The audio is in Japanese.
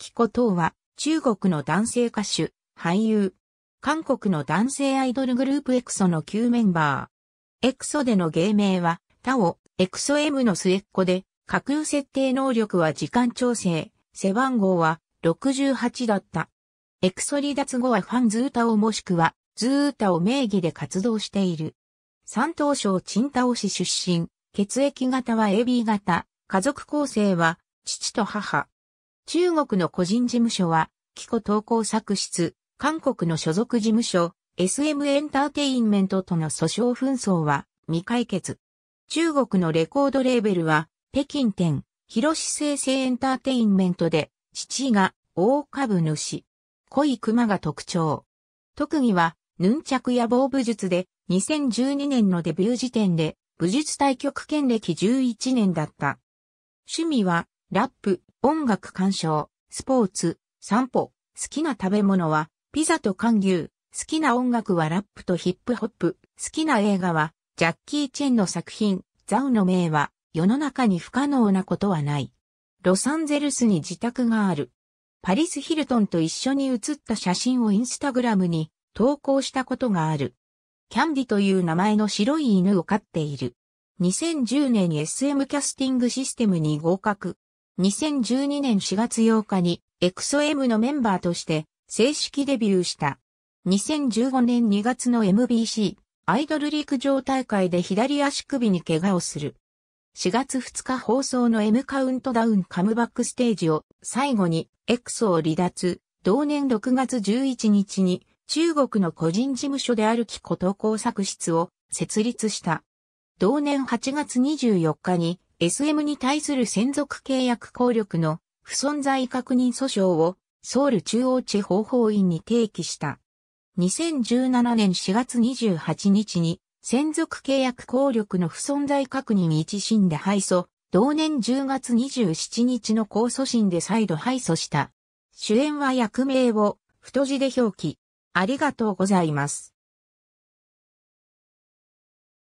紀子等は、中国の男性歌手、俳優、韓国の男性アイドルグループエクソの旧メンバー。エクソでの芸名は、他を、エクソ M の末っ子で、架空設定能力は時間調整、背番号は68だった。エクソ離脱後はファンズータオもしくは、ズータオ名義で活動している。山東省チンタオ市出身、血液型は AB 型、家族構成は、父と母、中国の個人事務所は、キコ投稿作出、韓国の所属事務所、SM エンターテインメントとの訴訟紛争は未解決。中国のレコードレーベルは、北京店、広志生成エンターテインメントで、父が大株主。濃い熊が特徴。特技は、ヌンチャクや望武術で、2012年のデビュー時点で、武術対局権歴11年だった。趣味は、ラップ、音楽鑑賞、スポーツ、散歩、好きな食べ物は、ピザと缶牛、好きな音楽はラップとヒップホップ、好きな映画は、ジャッキー・チェンの作品、ザウの名は、世の中に不可能なことはない。ロサンゼルスに自宅がある。パリス・ヒルトンと一緒に写った写真をインスタグラムに投稿したことがある。キャンディという名前の白い犬を飼っている。2010年に SM キャスティングシステムに合格。2012年4月8日にエクソ m のメンバーとして正式デビューした。2015年2月の MBC アイドル陸上大会で左足首に怪我をする。4月2日放送の M カウントダウンカムバックステージを最後にエクソを離脱。同年6月11日に中国の個人事務所である木こと工作室を設立した。同年8月24日に SM に対する専属契約効力の不存在確認訴訟をソウル中央地方法院に提起した。2017年4月28日に専属契約効力の不存在確認一審で敗訴、同年10月27日の控訴審で再度敗訴した。主演は役名を太字で表記。ありがとうございます。